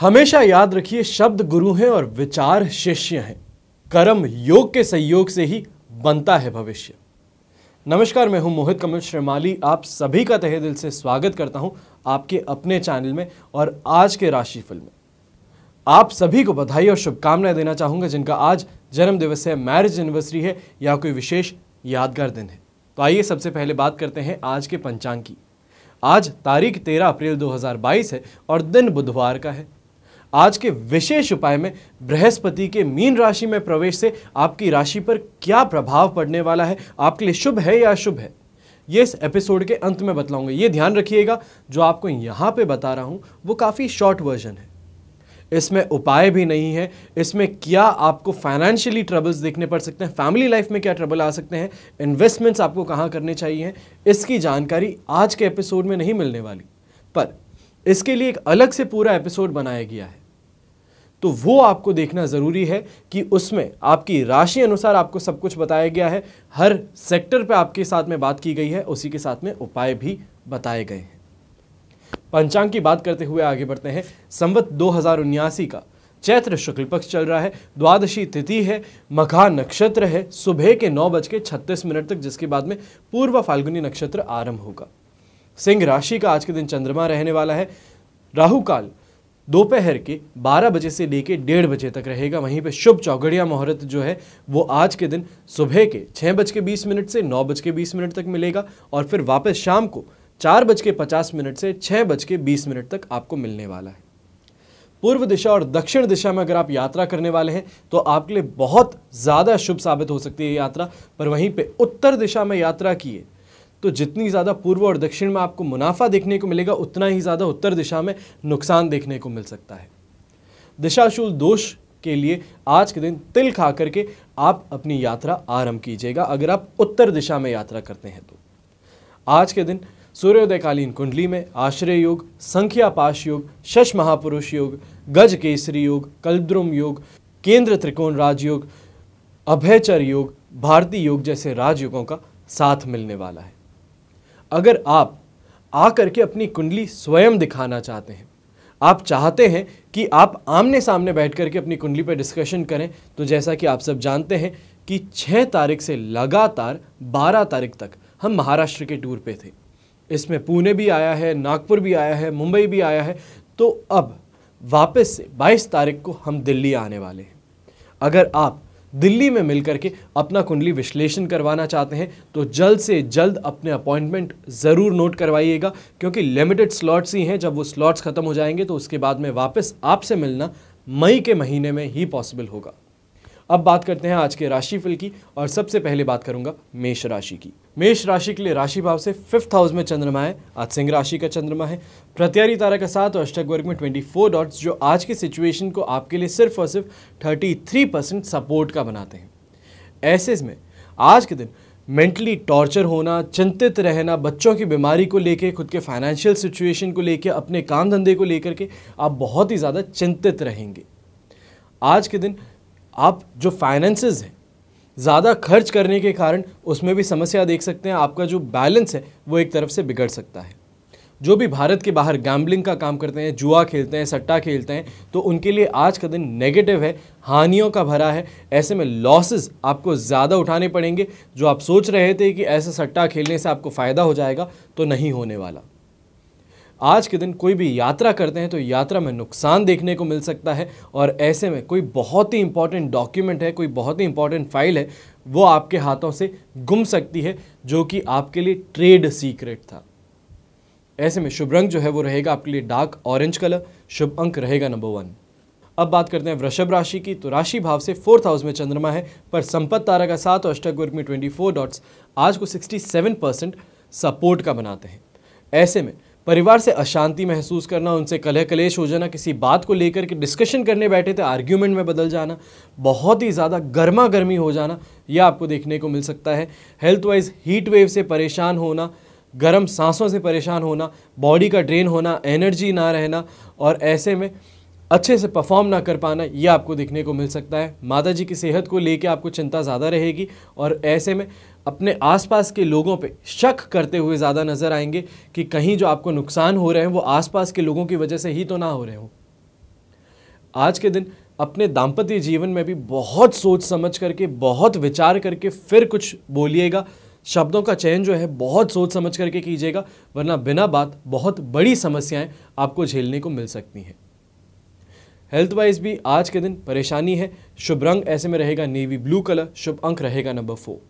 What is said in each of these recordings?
हमेशा याद रखिए शब्द गुरु हैं और विचार शिष्य हैं कर्म योग के सहयोग से ही बनता है भविष्य नमस्कार मैं हूं मोहित कमल श्रीमाली आप सभी का तहे दिल से स्वागत करता हूं आपके अपने चैनल में और आज के राशिफल में आप सभी को बधाई और शुभकामनाएं देना चाहूंगा जिनका आज जन्म दिवस है मैरिज एनिवर्सरी है या कोई विशेष यादगार दिन है तो आइए सबसे पहले बात करते हैं आज के पंचांग की आज तारीख 13 अप्रैल 2022 है और दिन बुधवार का है आज के विशेष उपाय में बृहस्पति के मीन राशि में प्रवेश से आपकी राशि पर क्या प्रभाव पड़ने वाला है आपके लिए शुभ है या अशुभ है ये इस एपिसोड के अंत में बतलाऊंगा ये ध्यान रखिएगा जो आपको यहाँ पे बता रहा हूँ वो काफ़ी शॉर्ट वर्जन है इसमें उपाय भी नहीं है इसमें क्या आपको फाइनेंशियली ट्रबल्स देखने पड़ सकते हैं फैमिली लाइफ में क्या ट्रबल आ सकते हैं इन्वेस्टमेंट्स आपको कहाँ करने चाहिए इसकी जानकारी आज के एपिसोड में नहीं मिलने वाली पर इसके लिए एक अलग से पूरा एपिसोड बनाया गया है तो वो आपको देखना ज़रूरी है कि उसमें आपकी राशि अनुसार आपको सब कुछ बताया गया है हर सेक्टर पे आपके साथ में बात की गई है उसी के साथ में उपाय भी बताए गए हैं पंचांग की बात करते हुए आगे बढ़ते हैं संवत दो का चैत्र शुक्ल पक्ष चल रहा है द्वादशी तिथि है मघा नक्षत्र है सुबह के नौ बज के छत्तीस मिनट तक जिसके बाद में पूर्व फाल्गुनी नक्षत्र आरंभ होगा सिंह राशि का आज के दिन चंद्रमा रहने वाला है राहु काल दोपहर के 12 बजे से लेकर डेढ़ बजे तक रहेगा वहीं पे शुभ चौगड़िया मुहूर्त जो है वो आज के दिन सुबह के छः बज के बीस मिनट से नौ बज के बीस मिनट तक मिलेगा और फिर वापस शाम को चार बज के पचास मिनट से छः बज के बीस मिनट तक आपको मिलने वाला है पूर्व दिशा और दक्षिण दिशा में अगर आप यात्रा करने वाले हैं तो आपके लिए बहुत ज़्यादा शुभ साबित हो सकती है यात्रा पर वहीं पे उत्तर दिशा में यात्रा किए तो जितनी ज़्यादा पूर्व और दक्षिण में आपको मुनाफा देखने को मिलेगा उतना ही ज़्यादा उत्तर दिशा में नुकसान देखने को मिल सकता है दिशाशूल दोष के लिए आज के दिन तिल खा करके आप अपनी यात्रा आरंभ कीजिएगा अगर आप उत्तर दिशा में यात्रा करते हैं तो आज के दिन सूर्योदयकालीन कुंडली में आश्रय योग संख्या पाश योग शश महापुरुष योग गज केसरी योग कलद्रुम योग केंद्र त्रिकोण राजयोग अभयचर योग भारतीय योग जैसे राजयोगों का साथ मिलने वाला है अगर आप आ करके अपनी कुंडली स्वयं दिखाना चाहते हैं आप चाहते हैं कि आप आमने सामने बैठ करके अपनी कुंडली पर डिस्कशन करें तो जैसा कि आप सब जानते हैं कि 6 तारीख से लगातार 12 तारीख तक हम महाराष्ट्र के टूर पे थे इसमें पुणे भी आया है नागपुर भी आया है मुंबई भी आया है तो अब वापस से 22 तारीख को हम दिल्ली आने वाले हैं अगर आप दिल्ली में मिलकर के अपना कुंडली विश्लेषण करवाना चाहते हैं तो जल्द से जल्द अपने अपॉइंटमेंट ज़रूर नोट करवाइएगा क्योंकि लिमिटेड स्लॉट्स ही हैं जब वो स्लॉट्स ख़त्म हो जाएंगे तो उसके बाद में वापस आपसे मिलना मई के महीने में ही पॉसिबल होगा अब बात करते हैं आज के राशिफल की और सबसे पहले बात करूंगा मेष राशि की मेष राशि के लिए राशि भाव से फिफ्थ हाउस में चंद्रमा है आज सिंह राशि का चंद्रमा है प्रत्यारी तारा का साथ और अष्टक वर्ग में 24 डॉट्स जो आज के सिचुएशन को आपके लिए सिर्फ और सिर्फ 33 परसेंट सपोर्ट का बनाते हैं ऐसे में आज के दिन मेंटली टॉर्चर होना चिंतित रहना बच्चों की बीमारी को लेकर खुद के फाइनेंशियल सिचुएशन को लेकर अपने काम धंधे को लेकर के आप बहुत ही ज़्यादा चिंतित रहेंगे आज के दिन आप जो फाइनेंसेस हैं ज़्यादा खर्च करने के कारण उसमें भी समस्या देख सकते हैं आपका जो बैलेंस है वो एक तरफ से बिगड़ सकता है जो भी भारत के बाहर गैम्बलिंग का काम करते हैं जुआ खेलते हैं सट्टा खेलते हैं तो उनके लिए आज का दिन नेगेटिव है हानियों का भरा है ऐसे में लॉसेस आपको ज़्यादा उठाने पड़ेंगे जो आप सोच रहे थे कि ऐसे सट्टा खेलने से आपको फ़ायदा हो जाएगा तो नहीं होने वाला आज के दिन कोई भी यात्रा करते हैं तो यात्रा में नुकसान देखने को मिल सकता है और ऐसे में कोई बहुत ही इंपॉर्टेंट डॉक्यूमेंट है कोई बहुत ही इंपॉर्टेंट फाइल है वो आपके हाथों से गुम सकती है जो कि आपके लिए ट्रेड सीक्रेट था ऐसे में शुभ रंग जो है वो रहेगा आपके लिए डार्क ऑरेंज कलर शुभ अंक रहेगा नंबर वन अब बात करते हैं वृषभ राशि की तो राशि भाव से फोर्थ हाउस में चंद्रमा है पर संपत तारा का साथ और अष्टक में ट्वेंटी फोर डॉट्स आज को सिक्सटी सेवन परसेंट सपोर्ट का बनाते हैं ऐसे में परिवार से अशांति महसूस करना उनसे कलह कलेश हो जाना किसी बात को लेकर के डिस्कशन करने बैठे थे आर्ग्यूमेंट में बदल जाना बहुत ही ज़्यादा गर्मा गर्मी हो जाना यह आपको देखने को मिल सकता है हेल्थ वाइज हीट वेव से परेशान होना गर्म सांसों से परेशान होना बॉडी का ड्रेन होना एनर्जी ना रहना और ऐसे में अच्छे से परफॉर्म ना कर पाना ये आपको देखने को मिल सकता है माता जी की सेहत को लेके आपको चिंता ज़्यादा रहेगी और ऐसे में अपने आसपास के लोगों पे शक करते हुए ज़्यादा नज़र आएंगे कि कहीं जो आपको नुकसान हो रहे हैं वो आसपास के लोगों की वजह से ही तो ना हो रहे हों आज के दिन अपने दाम्पत्य जीवन में भी बहुत सोच समझ करके बहुत विचार करके फिर कुछ बोलिएगा शब्दों का चयन जो है बहुत सोच समझ करके कीजिएगा वरना बिना बात बहुत बड़ी समस्याएं आपको झेलने को मिल सकती हैं हेल्थ वाइज भी आज के दिन परेशानी है शुभ रंग ऐसे में रहेगा नेवी ब्लू कलर शुभ अंक रहेगा नंबर फोर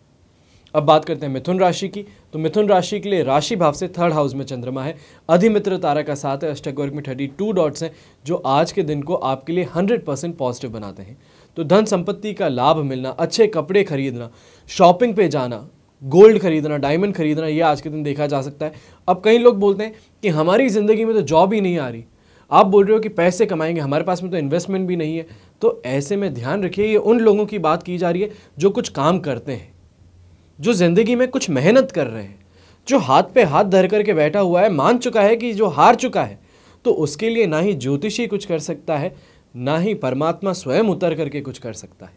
अब बात करते हैं मिथुन राशि की तो मिथुन राशि के लिए राशि भाव से थर्ड हाउस में चंद्रमा है अधिमित्र तारा का साथ है अष्टक वर्ग में थर्टी टू डॉट्स हैं जो आज के दिन को आपके लिए हंड्रेड परसेंट पॉजिटिव बनाते हैं तो धन संपत्ति का लाभ मिलना अच्छे कपड़े खरीदना शॉपिंग पे जाना गोल्ड खरीदना डायमंड खरीदना ये आज के दिन देखा जा सकता है अब कई लोग बोलते हैं कि हमारी ज़िंदगी में तो जॉब ही नहीं आ रही आप बोल रहे हो कि पैसे कमाएंगे हमारे पास में तो इन्वेस्टमेंट भी नहीं है तो ऐसे में ध्यान रखिए ये उन लोगों की बात की जा रही है जो कुछ काम करते हैं जो ज़िंदगी में कुछ मेहनत कर रहे हैं जो हाथ पे हाथ धर करके बैठा हुआ है मान चुका है कि जो हार चुका है तो उसके लिए ना ही ज्योतिषी कुछ कर सकता है ना ही परमात्मा स्वयं उतर करके कुछ कर सकता है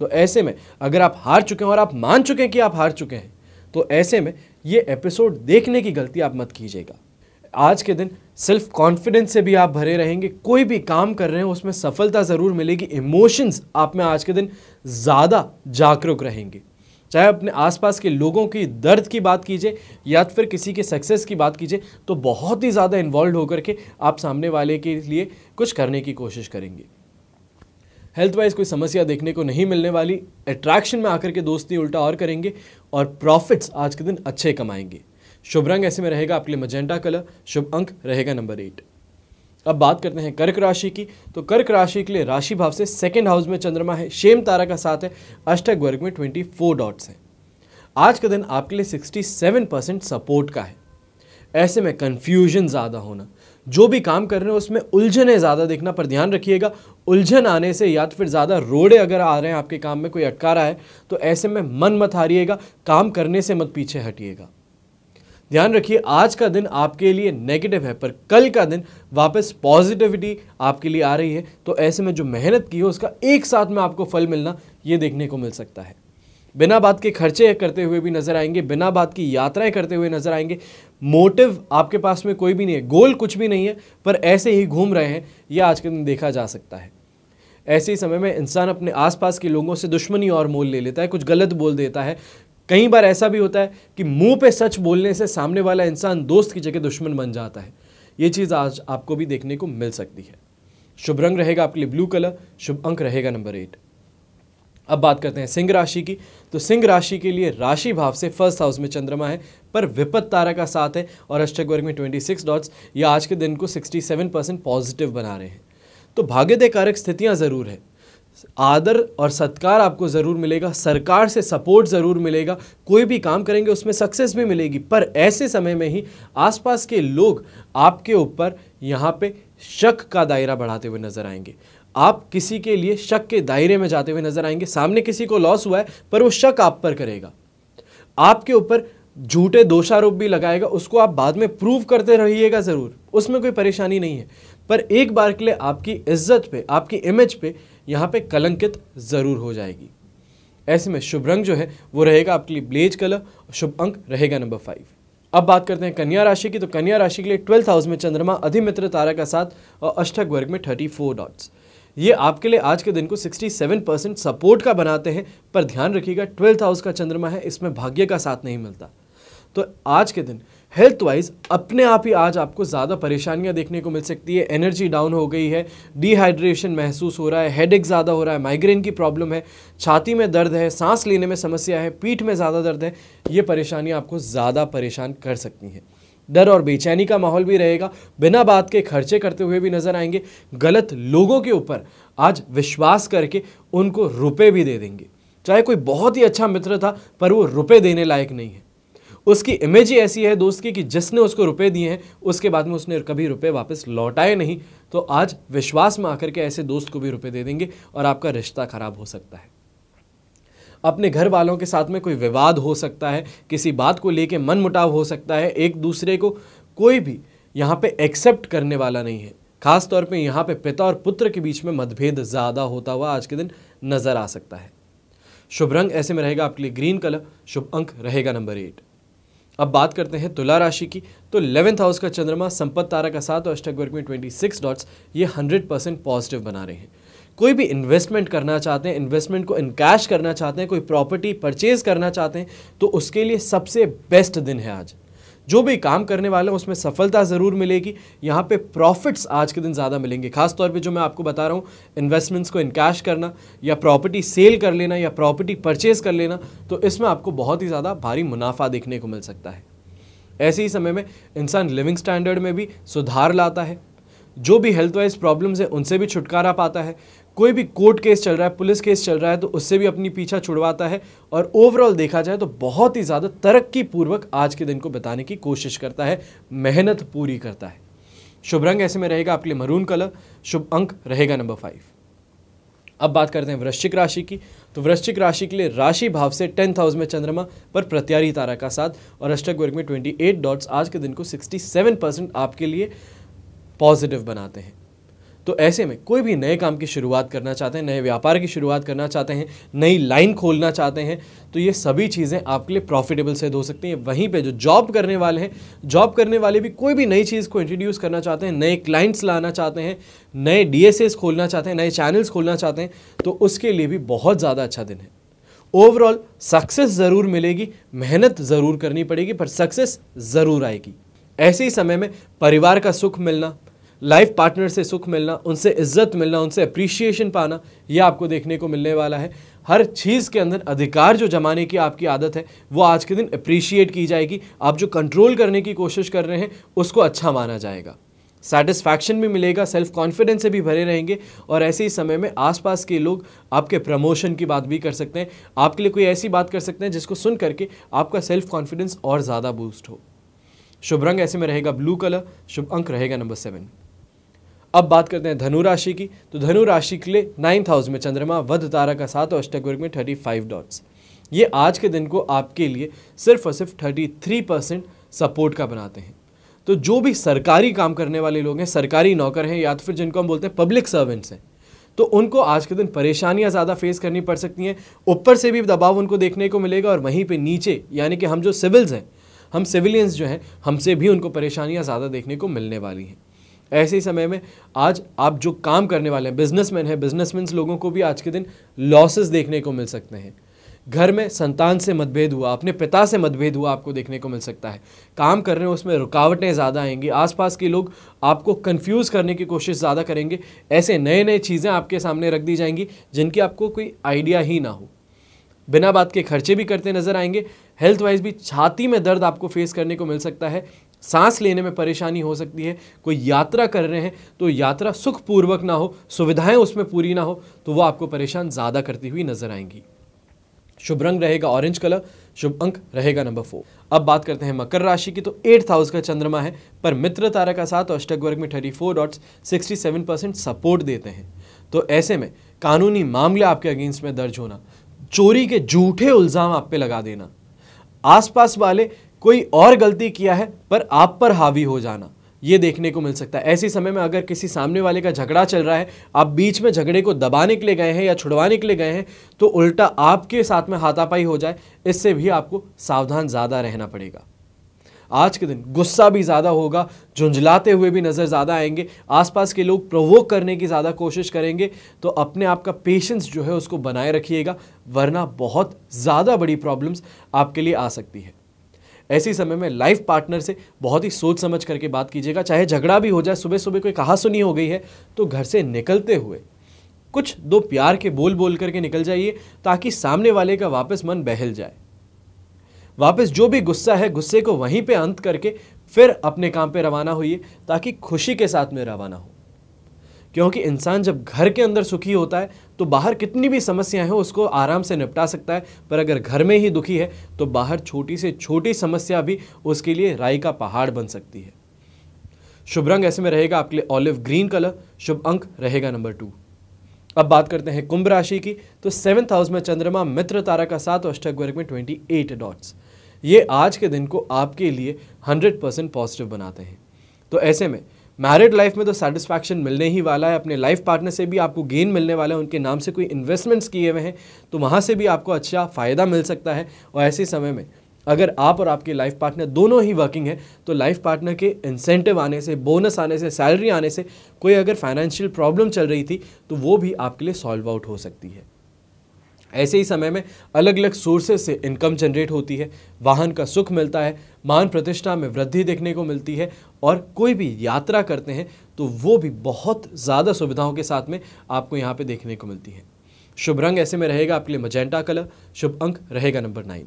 तो ऐसे में अगर आप हार चुके हैं और आप मान चुके हैं कि आप हार चुके हैं तो ऐसे में ये एपिसोड देखने की गलती आप मत कीजिएगा आज के दिन सेल्फ कॉन्फिडेंस से भी आप भरे रहेंगे कोई भी काम कर रहे हैं उसमें सफलता ज़रूर मिलेगी इमोशंस आप में आज के दिन ज़्यादा जागरूक रहेंगे चाहे अपने आसपास के लोगों की दर्द की बात कीजिए या फिर किसी के सक्सेस की बात कीजिए तो बहुत ही ज़्यादा इन्वॉल्व होकर के आप सामने वाले के लिए कुछ करने की कोशिश करेंगे हेल्थ वाइज कोई समस्या देखने को नहीं मिलने वाली अट्रैक्शन में आकर के दोस्ती उल्टा और करेंगे और प्रॉफिट्स आज के दिन अच्छे कमाएंगे शुभ रंग ऐसे में रहेगा आपके लिए मजेंटा कलर शुभ अंक रहेगा नंबर एट अब बात करते हैं कर्क राशि की तो कर्क राशि के लिए राशि भाव से सेकेंड हाउस में चंद्रमा है शेम तारा का साथ है अष्टक वर्ग में ट्वेंटी फोर डॉट्स हैं आज का दिन आपके लिए सिक्सटी सेवन परसेंट सपोर्ट का है ऐसे में कन्फ्यूजन ज़्यादा होना जो भी काम कर रहे हो उसमें उलझने ज़्यादा देखना पर ध्यान रखिएगा उलझन आने से या तो फिर ज़्यादा रोड़े अगर आ रहे हैं आपके काम में कोई अटका रहा है तो ऐसे में मन मत हारिएगा काम करने से मत पीछे हटिएगा ध्यान रखिए आज का दिन आपके लिए नेगेटिव है पर कल का दिन वापस पॉजिटिविटी आपके लिए आ रही है तो ऐसे में जो मेहनत की हो उसका एक साथ में आपको फल मिलना ये देखने को मिल सकता है बिना बात के खर्चे करते हुए भी नज़र आएंगे बिना बात की यात्राएं करते हुए नज़र आएंगे मोटिव आपके पास में कोई भी नहीं है गोल कुछ भी नहीं है पर ऐसे ही घूम रहे हैं ये आज के दिन देखा जा सकता है ऐसे ही समय में इंसान अपने आसपास के लोगों से दुश्मनी और मोल ले लेता है कुछ गलत बोल देता है कई बार ऐसा भी होता है कि मुंह पे सच बोलने से सामने वाला इंसान दोस्त की जगह दुश्मन बन जाता है ये चीज़ आज आपको भी देखने को मिल सकती है शुभ रंग रहेगा आपके लिए ब्लू कलर शुभ अंक रहेगा नंबर एट अब बात करते हैं सिंह राशि की तो सिंह राशि के लिए राशि भाव से फर्स्ट हाउस में चंद्रमा है पर विपत तारा का साथ है और अष्टक वर्ग में 26 डॉट्स ये आज के दिन को 67 परसेंट पॉजिटिव बना रहे हैं तो भाग्यदय कारक स्थितियां ज़रूर है आदर और सत्कार आपको ज़रूर मिलेगा सरकार से सपोर्ट ज़रूर मिलेगा कोई भी काम करेंगे उसमें सक्सेस भी मिलेगी पर ऐसे समय में ही आसपास के लोग आपके ऊपर यहाँ पे शक का दायरा बढ़ाते हुए नज़र आएंगे आप किसी के लिए शक के दायरे में जाते हुए नज़र आएंगे सामने किसी को लॉस हुआ है पर वो शक आप पर करेगा आपके ऊपर झूठे दोषारोप भी लगाएगा उसको आप बाद में प्रूव करते रहिएगा ज़रूर उसमें कोई परेशानी नहीं है पर एक बार के लिए आपकी इज्जत पे आपकी इमेज पर यहाँ पे कलंकित ज़रूर हो जाएगी ऐसे में शुभ रंग जो है वो रहेगा आपके लिए ब्लेज कलर शुभ अंक रहेगा नंबर फाइव अब बात करते हैं कन्या राशि की तो कन्या राशि के लिए ट्वेल्थ हाउस में चंद्रमा अधिमित्र तारा का साथ और अष्टक वर्ग में थर्टी फोर डॉट्स ये आपके लिए आज के दिन को 67 परसेंट सपोर्ट का बनाते हैं पर ध्यान रखिएगा ट्वेल्थ हाउस का चंद्रमा है इसमें भाग्य का साथ नहीं मिलता तो आज के दिन हेल्थ वाइज अपने आप ही आज आपको ज़्यादा परेशानियाँ देखने को मिल सकती है एनर्जी डाउन हो गई है डिहाइड्रेशन महसूस हो रहा है हेड ज़्यादा हो रहा है माइग्रेन की प्रॉब्लम है छाती में दर्द है सांस लेने में समस्या है पीठ में ज़्यादा दर्द है ये परेशानियाँ आपको ज़्यादा परेशान कर सकती हैं डर और बेचैनी का माहौल भी रहेगा बिना बात के खर्चे करते हुए भी नज़र आएंगे गलत लोगों के ऊपर आज विश्वास करके उनको रुपए भी दे देंगे चाहे कोई बहुत ही अच्छा मित्र था पर वो रुपए देने लायक नहीं है उसकी इमेज ही ऐसी है दोस्त की कि जिसने उसको रुपए दिए हैं उसके बाद में उसने कभी रुपए वापस लौटाए नहीं तो आज विश्वास में आकर के ऐसे दोस्त को भी रुपए दे देंगे और आपका रिश्ता खराब हो सकता है अपने घर वालों के साथ में कोई विवाद हो सकता है किसी बात को लेके मन मुटाव हो सकता है एक दूसरे को कोई भी यहाँ पे एक्सेप्ट करने वाला नहीं है खास तौर पे यहाँ पे पिता और पुत्र के बीच में मतभेद ज़्यादा होता हुआ आज के दिन नज़र आ सकता है शुभ रंग ऐसे में रहेगा आपके लिए ग्रीन कलर शुभ अंक रहेगा नंबर एट अब बात करते हैं तुला राशि की तो इलेवेंथ हाउस का चंद्रमा संपत तारा का साथ और अष्टक वर्ग में 26 डॉट्स ये 100 परसेंट पॉजिटिव बना रहे हैं कोई भी इन्वेस्टमेंट करना चाहते हैं इन्वेस्टमेंट को इनकैश करना चाहते हैं कोई प्रॉपर्टी परचेज करना चाहते हैं तो उसके लिए सबसे बेस्ट दिन है आज जो भी काम करने वाले हैं उसमें सफलता ज़रूर मिलेगी यहाँ पे प्रॉफिट्स आज के दिन ज़्यादा मिलेंगे खासतौर पे जो मैं आपको बता रहा हूँ इन्वेस्टमेंट्स को इनकैश करना या प्रॉपर्टी सेल कर लेना या प्रॉपर्टी परचेज कर लेना तो इसमें आपको बहुत ही ज़्यादा भारी मुनाफा देखने को मिल सकता है ऐसे ही समय में इंसान लिविंग स्टैंडर्ड में भी सुधार लाता है जो भी हेल्थ वाइज प्रॉब्लम्स है उनसे भी छुटकारा पाता है कोई भी कोर्ट केस चल रहा है पुलिस केस चल रहा है तो उससे भी अपनी पीछा छुड़वाता है और ओवरऑल देखा जाए तो बहुत ही ज़्यादा तरक्की पूर्वक आज के दिन को बताने की कोशिश करता है मेहनत पूरी करता है शुभ रंग ऐसे में रहेगा आपके लिए मरून कलर शुभ अंक रहेगा नंबर फाइव अब बात करते हैं वृश्चिक राशि की तो वृश्चिक राशि के लिए राशि भाव से टेंथ हाउस में चंद्रमा पर प्रत्यारी तारा का साथ और अष्टक वर्ग में 28 डॉट्स आज के दिन को 67 परसेंट आपके लिए पॉजिटिव बनाते हैं तो ऐसे में कोई भी नए काम की शुरुआत करना चाहते हैं नए व्यापार की शुरुआत करना चाहते हैं नई लाइन खोलना चाहते हैं तो ये सभी चीज़ें आपके लिए प्रॉफिटेबल सिद्ध हो सकती हैं वहीं पे जो जॉब करने वाले हैं जॉब करने वाले भी कोई भी नई चीज़ को इंट्रोड्यूस करना चाहते हैं नए क्लाइंट्स लाना चाहते हैं नए डी खोलना चाहते हैं नए चैनल्स खोलना चाहते हैं तो उसके लिए भी बहुत ज़्यादा अच्छा दिन है ओवरऑल सक्सेस ज़रूर मिलेगी मेहनत ज़रूर करनी पड़ेगी पर सक्सेस ज़रूर आएगी ऐसे ही समय में परिवार का सुख मिलना लाइफ पार्टनर से सुख मिलना उनसे इज्जत मिलना उनसे अप्रिशिएशन पाना ये आपको देखने को मिलने वाला है हर चीज़ के अंदर अधिकार जो जमाने की आपकी आदत है वो आज के दिन अप्रिशिएट की जाएगी आप जो कंट्रोल करने की कोशिश कर रहे हैं उसको अच्छा माना जाएगा सेटिस्फैक्शन भी मिलेगा सेल्फ कॉन्फिडेंस से भी भरे रहेंगे और ऐसे ही समय में आसपास के लोग आपके प्रमोशन की बात भी कर सकते हैं आपके लिए कोई ऐसी बात कर सकते हैं जिसको सुन करके आपका सेल्फ कॉन्फिडेंस और ज़्यादा बूस्ट हो शुभ रंग ऐसे में रहेगा ब्लू कलर शुभ अंक रहेगा नंबर सेवन अब बात करते हैं धनु राशि की तो धनु राशि के लिए नाइन्थ हाउस में चंद्रमा वध तारा का साथ और अष्टक वर्ग में थर्टी फाइव डॉट्स ये आज के दिन को आपके लिए सिर्फ और सिर्फ थर्टी थ्री परसेंट सपोर्ट का बनाते हैं तो जो भी सरकारी काम करने वाले लोग हैं सरकारी नौकर हैं या तो फिर जिनको हम बोलते हैं पब्लिक सर्वेंट्स हैं तो उनको आज के दिन परेशानियां ज़्यादा फेस करनी पड़ सकती हैं ऊपर से भी दबाव उनको देखने को मिलेगा और वहीं पर नीचे यानी कि हम जो सिविल्स हैं हम सिविलियंस जो हैं हमसे भी उनको परेशानियाँ ज़्यादा देखने को मिलने वाली हैं ऐसे ही समय में आज आप जो काम करने वाले हैं बिजनेसमैन हैं बिजनेसमैन लोगों को भी आज के दिन लॉसेस देखने को मिल सकते हैं घर में संतान से मतभेद हुआ अपने पिता से मतभेद हुआ आपको देखने को मिल सकता है काम कर रहे हो उसमें रुकावटें ज़्यादा आएंगी आसपास के लोग आपको कंफ्यूज करने की कोशिश ज़्यादा करेंगे ऐसे नए नए चीज़ें आपके सामने रख दी जाएंगी जिनकी आपको कोई आइडिया ही ना हो बिना बात के खर्चे भी करते नज़र आएंगे हेल्थ वाइज भी छाती में दर्द आपको फेस करने को मिल सकता है सांस लेने में परेशानी हो सकती है कोई यात्रा कर रहे हैं तो यात्रा सुखपूर्वक ना हो सुविधाएं उसमें पूरी ना हो तो वो आपको परेशान ज़्यादा करती हुई नजर आएंगी शुभ रंग रहेगा ऑरेंज कलर शुभ अंक रहेगा नंबर फोर अब बात करते हैं मकर राशि की तो एट्थ हाउस का चंद्रमा है पर मित्र तारा का साथ अष्टक वर्ग में thirty four dots sixty seven percent support देते हैं तो ऐसे में कानूनी मामले आपके अगेंस्ट में दर्ज होना चोरी के झूठे उल्जाम आप पे लगा देना आसपास वाले कोई और गलती किया है पर आप पर हावी हो जाना ये देखने को मिल सकता है ऐसे समय में अगर किसी सामने वाले का झगड़ा चल रहा है आप बीच में झगड़े को दबाने के लिए गए हैं या छुड़वाने के लिए गए हैं तो उल्टा आपके साथ में हाथापाई हो जाए इससे भी आपको सावधान ज़्यादा रहना पड़ेगा आज के दिन गुस्सा भी ज़्यादा होगा झुंझलाते हुए भी नज़र ज़्यादा आएंगे आसपास के लोग प्रवोक करने की ज़्यादा कोशिश करेंगे तो अपने आप का पेशेंस जो है उसको बनाए रखिएगा वरना बहुत ज़्यादा बड़ी प्रॉब्लम्स आपके लिए आ सकती है ऐसे समय में लाइफ पार्टनर से बहुत ही सोच समझ करके बात कीजिएगा चाहे झगड़ा भी हो जाए सुबह सुबह कोई कहा सुनी हो गई है तो घर से निकलते हुए कुछ दो प्यार के बोल बोल करके निकल जाइए ताकि सामने वाले का वापस मन बहल जाए वापस जो भी गुस्सा है गुस्से को वहीं पे अंत करके फिर अपने काम पे रवाना होइए ताकि खुशी के साथ में रवाना हो क्योंकि इंसान जब घर के अंदर सुखी होता है तो बाहर कितनी भी समस्याएं हो उसको आराम से निपटा सकता है पर अगर घर में ही दुखी है तो बाहर छोटी से छोटी समस्या भी उसके लिए राई का पहाड़ बन सकती है शुभ रंग ऐसे में रहेगा आपके लिए ऑलिव ग्रीन कलर शुभ अंक रहेगा नंबर टू अब बात करते हैं कुंभ राशि की तो सेवन्थ हाउस में चंद्रमा मित्र तारा का साथ और अष्टक वर्ग में ट्वेंटी एट डॉट्स ये आज के दिन को आपके लिए हंड्रेड परसेंट पॉजिटिव बनाते हैं तो ऐसे में मैरिड लाइफ में तो सेटिस्फैक्शन मिलने ही वाला है अपने लाइफ पार्टनर से भी आपको गेन मिलने वाला है उनके नाम से कोई इन्वेस्टमेंट्स किए हुए हैं तो वहाँ से भी आपको अच्छा फ़ायदा मिल सकता है और ऐसे समय में अगर आप और आपके लाइफ पार्टनर दोनों ही वर्किंग हैं तो लाइफ पार्टनर के इंसेंटिव आने से बोनस आने से सैलरी आने से कोई अगर फाइनेंशियल प्रॉब्लम चल रही थी तो वो भी आपके लिए सॉल्व आउट हो सकती है ऐसे ही समय में अलग अलग सोर्सेज से इनकम जनरेट होती है वाहन का सुख मिलता है मान प्रतिष्ठा में वृद्धि देखने को मिलती है और कोई भी यात्रा करते हैं तो वो भी बहुत ज़्यादा सुविधाओं के साथ में आपको यहाँ पे देखने को मिलती है शुभ रंग ऐसे में रहेगा आपके लिए मजेंटा कलर शुभ अंक रहेगा नंबर नाइन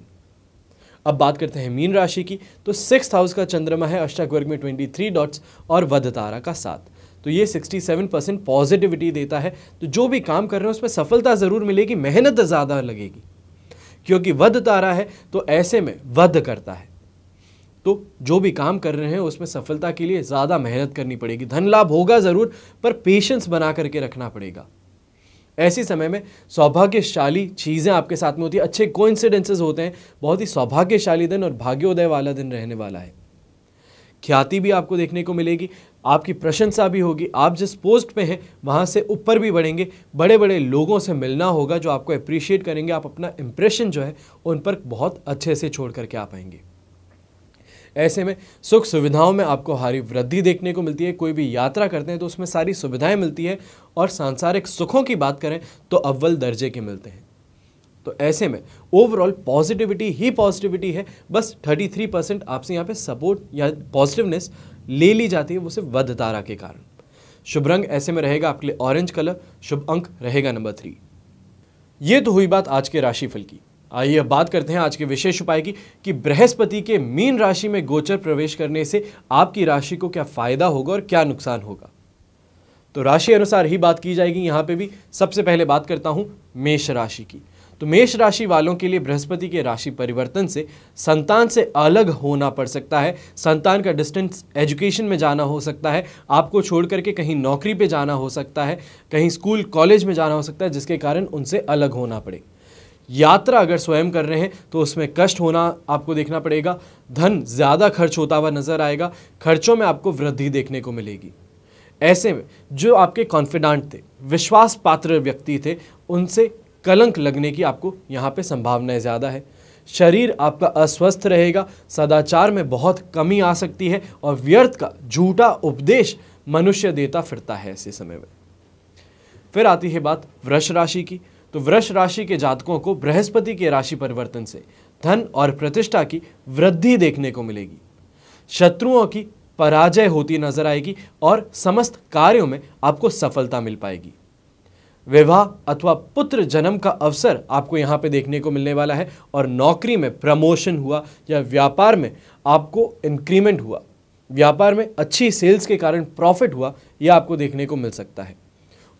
अब बात करते हैं मीन राशि की तो सिक्स हाउस का चंद्रमा है अष्टक वर्ग में ट्वेंटी थ्री डॉट्स और वध तारा का साथ तो ये 67 परसेंट पॉजिटिविटी देता है तो जो भी काम कर रहे हैं उसमें सफलता ज़रूर मिलेगी मेहनत ज़्यादा लगेगी क्योंकि वध तारा है तो ऐसे में वध करता है तो जो भी काम कर रहे हैं उसमें सफलता के लिए ज़्यादा मेहनत करनी पड़ेगी धन लाभ होगा ज़रूर पर पेशेंस बना करके रखना पड़ेगा ऐसे समय में सौभाग्यशाली चीज़ें आपके साथ में होती है अच्छे कोइंसिडेंसेस होते हैं बहुत ही सौभाग्यशाली दिन और भाग्योदय वाला दिन रहने वाला है ख्याति भी आपको देखने को मिलेगी आपकी प्रशंसा भी होगी आप जिस पोस्ट पे हैं वहाँ से ऊपर भी बढ़ेंगे बड़े बड़े लोगों से मिलना होगा जो आपको अप्रिशिएट करेंगे आप अपना इम्प्रेशन जो है उन पर बहुत अच्छे से छोड़ करके आ पाएंगे ऐसे में सुख सुविधाओं में आपको हारी वृद्धि देखने को मिलती है कोई भी यात्रा करते हैं तो उसमें सारी सुविधाएं मिलती है और सांसारिक सुखों की बात करें तो अव्वल दर्जे के मिलते हैं तो ऐसे में ओवरऑल पॉजिटिविटी ही पॉजिटिविटी है बस 33 परसेंट आपसे यहाँ पे सपोर्ट या पॉजिटिवनेस ले ली जाती है वो सिर्फ वध तारा के कारण शुभ रंग ऐसे में रहेगा आपके लिए ऑरेंज कलर शुभ अंक रहेगा नंबर थ्री ये तो हुई बात आज के राशिफल की आइए अब बात करते हैं आज के विशेष उपाय की कि बृहस्पति के मीन राशि में गोचर प्रवेश करने से आपकी राशि को क्या फायदा होगा और क्या नुकसान होगा तो राशि अनुसार ही बात की जाएगी यहां पे भी सबसे पहले बात करता हूं मेष राशि की तो मेष राशि वालों के लिए बृहस्पति के राशि परिवर्तन से संतान से अलग होना पड़ सकता है संतान का डिस्टेंस एजुकेशन में जाना हो सकता है आपको छोड़ करके कहीं नौकरी पे जाना हो सकता है कहीं स्कूल कॉलेज में जाना हो सकता है जिसके कारण उनसे अलग होना पड़ेगा यात्रा अगर स्वयं कर रहे हैं तो उसमें कष्ट होना आपको देखना पड़ेगा धन ज़्यादा खर्च होता हुआ नज़र आएगा खर्चों में आपको वृद्धि देखने को मिलेगी ऐसे में जो आपके कॉन्फिडेंट थे विश्वास पात्र व्यक्ति थे उनसे कलंक लगने की आपको यहाँ पे संभावनाएं ज़्यादा है शरीर आपका अस्वस्थ रहेगा सदाचार में बहुत कमी आ सकती है और व्यर्थ का झूठा उपदेश मनुष्य देता फिरता है ऐसे समय में फिर आती है बात वृष राशि की तो वृष राशि के जातकों को बृहस्पति के राशि परिवर्तन से धन और प्रतिष्ठा की वृद्धि देखने को मिलेगी शत्रुओं की पराजय होती नजर आएगी और समस्त कार्यों में आपको सफलता मिल पाएगी विवाह अथवा पुत्र जन्म का अवसर आपको यहाँ पे देखने को मिलने वाला है और नौकरी में प्रमोशन हुआ या व्यापार में आपको इंक्रीमेंट हुआ व्यापार में अच्छी सेल्स के कारण प्रॉफिट हुआ यह आपको देखने को मिल सकता है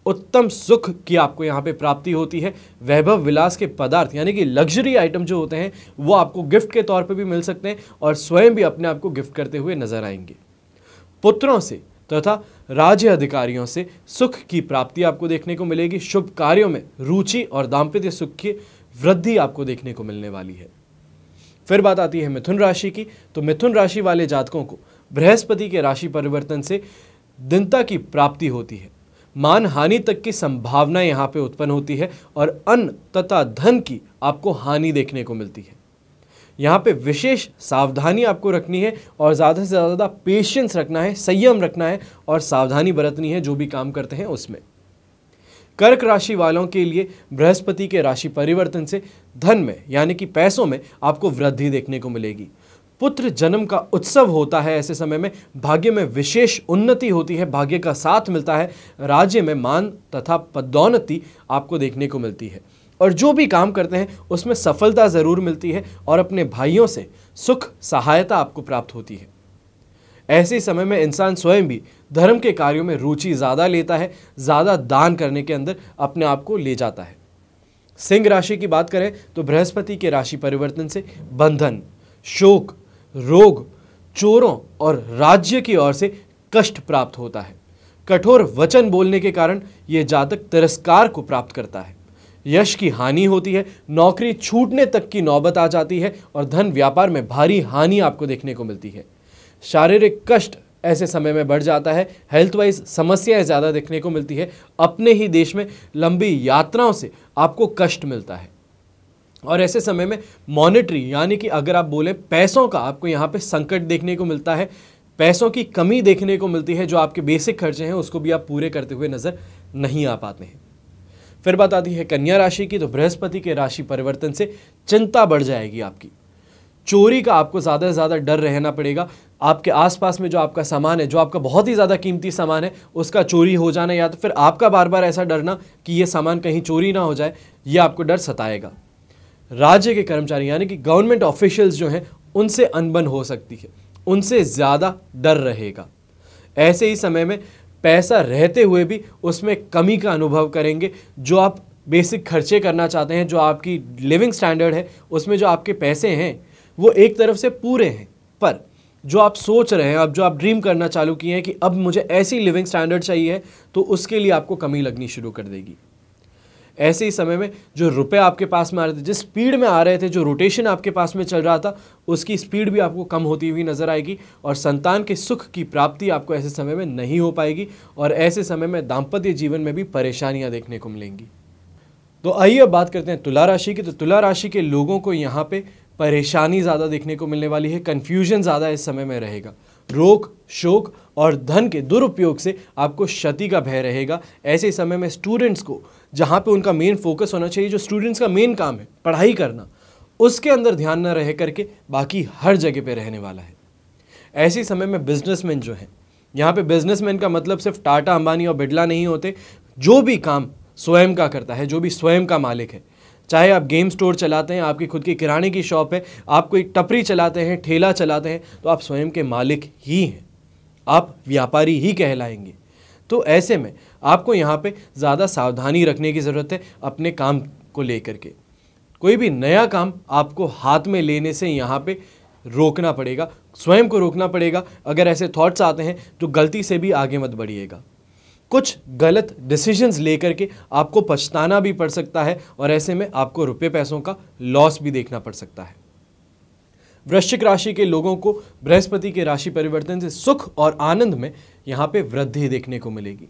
उत्तम सुख की आपको यहाँ पे प्राप्ति होती है वैभव विलास के पदार्थ यानी कि लग्जरी आइटम जो होते हैं वो आपको गिफ्ट के तौर पर भी मिल सकते हैं और स्वयं भी अपने आप को गिफ्ट करते हुए नजर आएंगे पुत्रों से तथा राज्य अधिकारियों से सुख की प्राप्ति आपको देखने को मिलेगी शुभ कार्यों में रुचि और दाम्पत्य सुख की वृद्धि आपको देखने को मिलने वाली है फिर बात आती है मिथुन राशि की तो मिथुन राशि वाले जातकों को बृहस्पति के राशि परिवर्तन से दिनता की प्राप्ति होती है मान हानि तक की संभावना यहाँ पे उत्पन्न होती है और अन्न तथा धन की आपको हानि देखने को मिलती है यहाँ पे विशेष सावधानी आपको रखनी है और ज़्यादा से ज़्यादा पेशेंस रखना है संयम रखना है और सावधानी बरतनी है जो भी काम करते हैं उसमें कर्क राशि वालों के लिए बृहस्पति के राशि परिवर्तन से धन में यानी कि पैसों में आपको वृद्धि देखने को मिलेगी पुत्र जन्म का उत्सव होता है ऐसे समय में भाग्य में विशेष उन्नति होती है भाग्य का साथ मिलता है राज्य में मान तथा पदोन्नति आपको देखने को मिलती है और जो भी काम करते हैं उसमें सफलता ज़रूर मिलती है और अपने भाइयों से सुख सहायता आपको प्राप्त होती है ऐसे समय में इंसान स्वयं भी धर्म के कार्यों में रुचि ज़्यादा लेता है ज़्यादा दान करने के अंदर अपने आप को ले जाता है सिंह राशि की बात करें तो बृहस्पति के राशि परिवर्तन से बंधन शोक रोग चोरों और राज्य की ओर से कष्ट प्राप्त होता है कठोर वचन बोलने के कारण ये जातक तिरस्कार को प्राप्त करता है यश की हानि होती है नौकरी छूटने तक की नौबत आ जाती है और धन व्यापार में भारी हानि आपको देखने को मिलती है शारीरिक कष्ट ऐसे समय में बढ़ जाता है हेल्थ वाइज समस्याएं ज़्यादा देखने को मिलती है अपने ही देश में लंबी यात्राओं से आपको कष्ट मिलता है और ऐसे समय में मॉनेटरी यानी कि अगर आप बोलें पैसों का आपको यहाँ पे संकट देखने को मिलता है पैसों की कमी देखने को मिलती है जो आपके बेसिक खर्चे हैं उसको भी आप पूरे करते हुए नज़र नहीं आ पाते हैं फिर बात आती है कन्या राशि की तो बृहस्पति के राशि परिवर्तन से चिंता बढ़ जाएगी आपकी चोरी का आपको ज़्यादा से ज़्यादा डर रहना पड़ेगा आपके आसपास में जो आपका सामान है जो आपका बहुत ही ज़्यादा कीमती सामान है उसका चोरी हो जाना या तो फिर आपका बार बार ऐसा डरना कि ये सामान कहीं चोरी ना हो जाए ये आपको डर सताएगा राज्य के कर्मचारी यानी कि गवर्नमेंट ऑफिशियल्स जो हैं उनसे अनबन हो सकती है उनसे ज़्यादा डर रहेगा ऐसे ही समय में पैसा रहते हुए भी उसमें कमी का अनुभव करेंगे जो आप बेसिक खर्चे करना चाहते हैं जो आपकी लिविंग स्टैंडर्ड है उसमें जो आपके पैसे हैं वो एक तरफ से पूरे हैं पर जो आप सोच रहे हैं अब जो आप ड्रीम करना चालू किए हैं कि अब मुझे ऐसी लिविंग स्टैंडर्ड चाहिए तो उसके लिए आपको कमी लगनी शुरू कर देगी ऐसे ही समय में जो रुपए आपके पास में आ रहे थे जिस स्पीड में आ रहे थे जो रोटेशन आपके पास में चल रहा था उसकी स्पीड भी आपको कम होती हुई नज़र आएगी और संतान के सुख की प्राप्ति आपको ऐसे समय में नहीं हो पाएगी और ऐसे समय में दाम्पत्य जीवन में भी परेशानियाँ देखने को मिलेंगी तो आइए अब बात करते हैं तुला राशि की तो तुला राशि के लोगों को यहाँ पर परेशानी ज़्यादा देखने को मिलने वाली है कन्फ्यूजन ज़्यादा इस समय में रहेगा रोक शोक और धन के दुरुपयोग से आपको क्षति का भय रहेगा ऐसे समय में स्टूडेंट्स को जहाँ पे उनका मेन फोकस होना चाहिए जो स्टूडेंट्स का मेन काम है पढ़ाई करना उसके अंदर ध्यान न रह करके बाकी हर जगह पे रहने वाला है ऐसे समय में बिजनेसमैन जो हैं यहाँ पे बिजनेसमैन का मतलब सिर्फ टाटा अंबानी और बिड़ला नहीं होते जो भी काम स्वयं का करता है जो भी स्वयं का मालिक है चाहे आप गेम स्टोर चलाते हैं आपकी खुद की किराने की शॉप है आप कोई टपरी चलाते हैं ठेला चलाते हैं तो आप स्वयं के मालिक ही हैं आप व्यापारी ही कहलाएंगे तो ऐसे में आपको यहाँ पे ज़्यादा सावधानी रखने की ज़रूरत है अपने काम को लेकर के कोई भी नया काम आपको हाथ में लेने से यहाँ पे रोकना पड़ेगा स्वयं को रोकना पड़ेगा अगर ऐसे थॉट्स आते हैं तो गलती से भी आगे मत बढ़िएगा कुछ गलत डिसीजंस लेकर के आपको पछताना भी पड़ सकता है और ऐसे में आपको रुपये पैसों का लॉस भी देखना पड़ सकता है वृश्चिक राशि के लोगों को बृहस्पति के राशि परिवर्तन से सुख और आनंद में यहाँ पे वृद्धि देखने को मिलेगी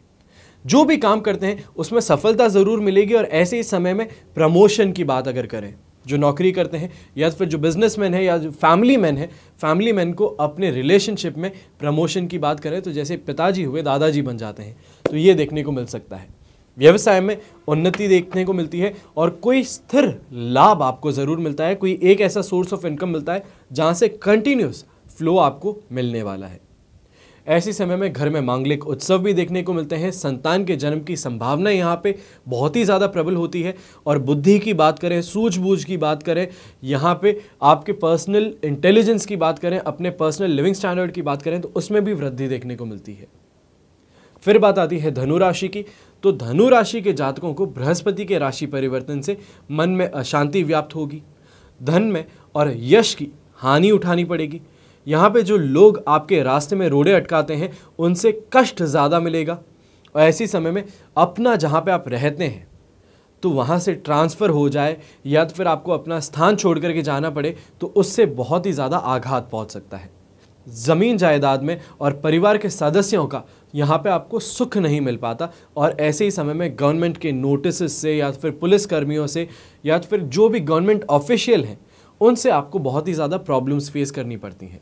जो भी काम करते हैं उसमें सफलता ज़रूर मिलेगी और ऐसे ही समय में प्रमोशन की बात अगर करें जो नौकरी करते हैं या फिर जो बिजनेसमैन है या जो फैमिली मैन है फैमिली मैन को अपने रिलेशनशिप में प्रमोशन की बात करें तो जैसे पिताजी हुए दादाजी बन जाते हैं तो ये देखने को मिल सकता है व्यवसाय में उन्नति देखने को मिलती है और कोई स्थिर लाभ आपको ज़रूर मिलता है कोई एक ऐसा सोर्स ऑफ इनकम मिलता है जहाँ से कंटिन्यूस फ्लो आपको मिलने वाला है ऐसे समय में घर में मांगलिक उत्सव भी देखने को मिलते हैं संतान के जन्म की संभावना यहाँ पे बहुत ही ज़्यादा प्रबल होती है और बुद्धि की बात करें सूझबूझ की बात करें यहाँ पे आपके पर्सनल इंटेलिजेंस की बात करें अपने पर्सनल लिविंग स्टैंडर्ड की बात करें तो उसमें भी वृद्धि देखने को मिलती है फिर बात आती है धनु राशि की तो धनु राशि के जातकों को बृहस्पति के राशि परिवर्तन से मन में अशांति व्याप्त होगी धन में और यश की हानि उठानी पड़ेगी यहाँ पे जो लोग आपके रास्ते में रोड़े अटकाते हैं उनसे कष्ट ज़्यादा मिलेगा और ऐसी समय में अपना जहाँ पे आप रहते हैं तो वहाँ से ट्रांसफ़र हो जाए या तो फिर आपको अपना स्थान छोड़ करके जाना पड़े तो उससे बहुत ही ज़्यादा आघात पहुँच सकता है ज़मीन जायदाद में और परिवार के सदस्यों का यहाँ पे आपको सुख नहीं मिल पाता और ऐसे ही समय में गवर्नमेंट के नोटिस से या तो फिर पुलिस कर्मियों से या तो फिर जो भी गवर्नमेंट ऑफिशियल हैं उनसे आपको बहुत ही ज़्यादा प्रॉब्लम्स फेस करनी पड़ती हैं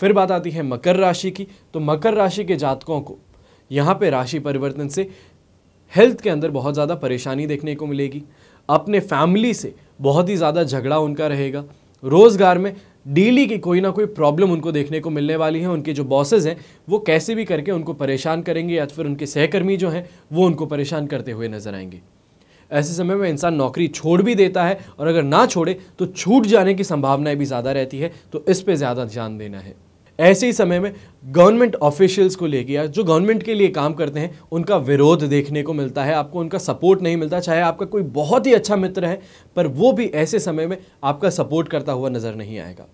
फिर बात आती है मकर राशि की तो मकर राशि के जातकों को यहाँ पे राशि परिवर्तन से हेल्थ के अंदर बहुत ज़्यादा परेशानी देखने को मिलेगी अपने फैमिली से बहुत ही ज़्यादा झगड़ा उनका रहेगा रोज़गार में डेली की कोई ना कोई प्रॉब्लम उनको देखने को मिलने वाली है उनके जो बॉसेज हैं वो कैसे भी करके उनको परेशान करेंगे या फिर उनके सहकर्मी जो हैं वो उनको परेशान करते हुए नजर आएंगे ऐसे समय में इंसान नौकरी छोड़ भी देता है और अगर ना छोड़े तो छूट जाने की संभावनाएं भी ज़्यादा रहती है तो इस पर ज़्यादा ध्यान देना है ऐसे ही समय में गवर्नमेंट ऑफिशियल्स को लेकर या जो गवर्नमेंट के लिए काम करते हैं उनका विरोध देखने को मिलता है आपको उनका सपोर्ट नहीं मिलता चाहे आपका कोई बहुत ही अच्छा मित्र है पर वो भी ऐसे समय में आपका सपोर्ट करता हुआ नज़र नहीं आएगा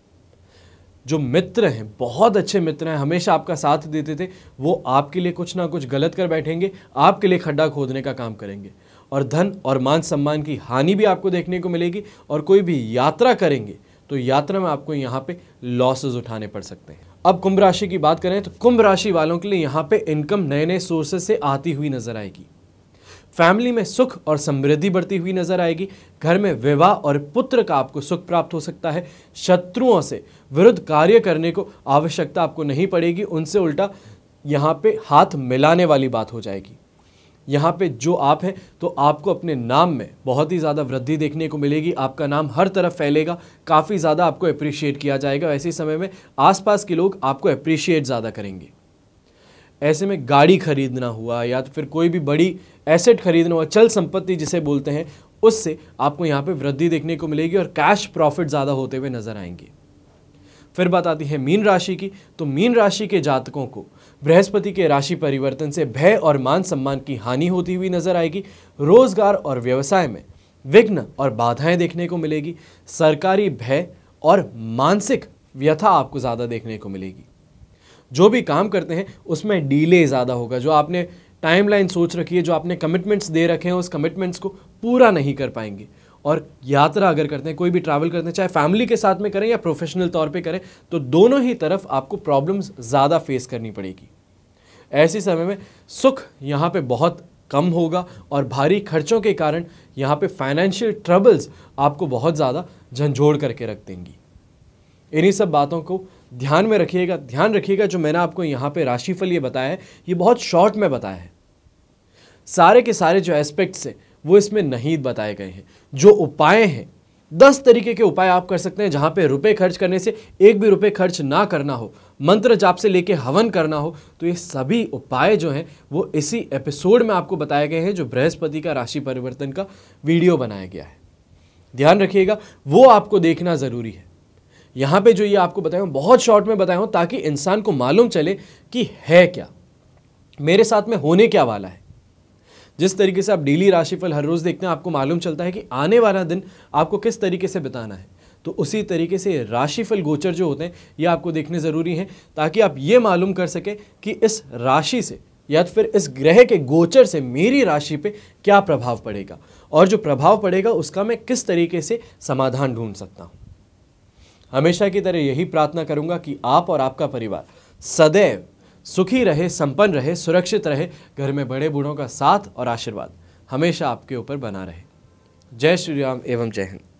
जो मित्र हैं बहुत अच्छे मित्र हैं हमेशा आपका साथ देते थे वो आपके लिए कुछ ना कुछ गलत कर बैठेंगे आपके लिए खड्डा खोदने का काम करेंगे और धन और मान सम्मान की हानि भी आपको देखने को मिलेगी और कोई भी यात्रा करेंगे तो यात्रा में आपको यहाँ पे लॉसेस उठाने पड़ सकते हैं अब कुंभ राशि की बात करें तो कुंभ राशि वालों के लिए यहां पे इनकम नए नए सोर्सेज से आती हुई नजर आएगी फैमिली में सुख और समृद्धि बढ़ती हुई नजर आएगी घर में विवाह और पुत्र का आपको सुख प्राप्त हो सकता है शत्रुओं से विरुद्ध कार्य करने को आवश्यकता आपको नहीं पड़ेगी उनसे उल्टा यहाँ पे हाथ मिलाने वाली बात हो जाएगी यहाँ पे जो आप हैं तो आपको अपने नाम में बहुत ही ज़्यादा वृद्धि देखने को मिलेगी आपका नाम हर तरफ फैलेगा काफ़ी ज़्यादा आपको अप्रिशिएट किया जाएगा ऐसे समय में आसपास के लोग आपको अप्रिशिएट ज़्यादा करेंगे ऐसे में गाड़ी खरीदना हुआ या तो फिर कोई भी बड़ी एसेट खरीदना हुआ चल संपत्ति जिसे बोलते हैं उससे आपको यहाँ पर वृद्धि देखने को मिलेगी और कैश प्रॉफिट ज़्यादा होते हुए नज़र आएंगे फिर बात आती है मीन राशि की तो मीन राशि के जातकों को बृहस्पति के राशि परिवर्तन से भय और मान सम्मान की हानि होती हुई नजर आएगी रोजगार और व्यवसाय में विघ्न और बाधाएं देखने को मिलेगी सरकारी भय और मानसिक व्यथा आपको ज़्यादा देखने को मिलेगी जो भी काम करते हैं उसमें डीले ज़्यादा होगा जो आपने टाइमलाइन सोच रखी है जो आपने कमिटमेंट्स दे रखे हैं उस कमिटमेंट्स को पूरा नहीं कर पाएंगे और यात्रा अगर करते हैं कोई भी ट्रैवल करते हैं चाहे फैमिली के साथ में करें या प्रोफेशनल तौर पे करें तो दोनों ही तरफ आपको प्रॉब्लम्स ज़्यादा फेस करनी पड़ेगी ऐसे समय में सुख यहाँ पे बहुत कम होगा और भारी खर्चों के कारण यहाँ पे फाइनेंशियल ट्रबल्स आपको बहुत ज़्यादा झंझोड़ करके रख देंगी इन्हीं सब बातों को ध्यान में रखिएगा ध्यान रखिएगा जो मैंने आपको यहाँ पे राशिफल ये बताया है ये बहुत शॉर्ट में बताया है सारे के सारे जो एस्पेक्ट्स हैं वो इसमें नहीं बताए गए हैं जो उपाय हैं दस तरीके के उपाय आप कर सकते हैं जहाँ पे रुपए खर्च करने से एक भी रुपए खर्च ना करना हो मंत्र जाप से लेके हवन करना हो तो ये सभी उपाय जो हैं वो इसी एपिसोड में आपको बताए गए हैं जो बृहस्पति का राशि परिवर्तन का वीडियो बनाया गया है ध्यान रखिएगा वो आपको देखना ज़रूरी है यहाँ पे जो ये आपको बताया हूँ बहुत शॉर्ट में बताया हूँ ताकि इंसान को मालूम चले कि है क्या मेरे साथ में होने क्या वाला है जिस तरीके से आप डेली राशिफल हर रोज़ देखते हैं आपको मालूम चलता है कि आने वाला दिन आपको किस तरीके से बिताना है तो उसी तरीके से राशिफल गोचर जो होते हैं ये आपको देखने ज़रूरी हैं ताकि आप ये मालूम कर सकें कि इस राशि से या तो फिर इस ग्रह के गोचर से मेरी राशि पे क्या प्रभाव पड़ेगा और जो प्रभाव पड़ेगा उसका मैं किस तरीके से समाधान ढूंढ सकता हूँ हमेशा की तरह यही प्रार्थना करूँगा कि आप और आपका परिवार सदैव सुखी रहे संपन्न रहे सुरक्षित रहे घर में बड़े बूढ़ों का साथ और आशीर्वाद हमेशा आपके ऊपर बना रहे जय श्री राम एवं जय हिंद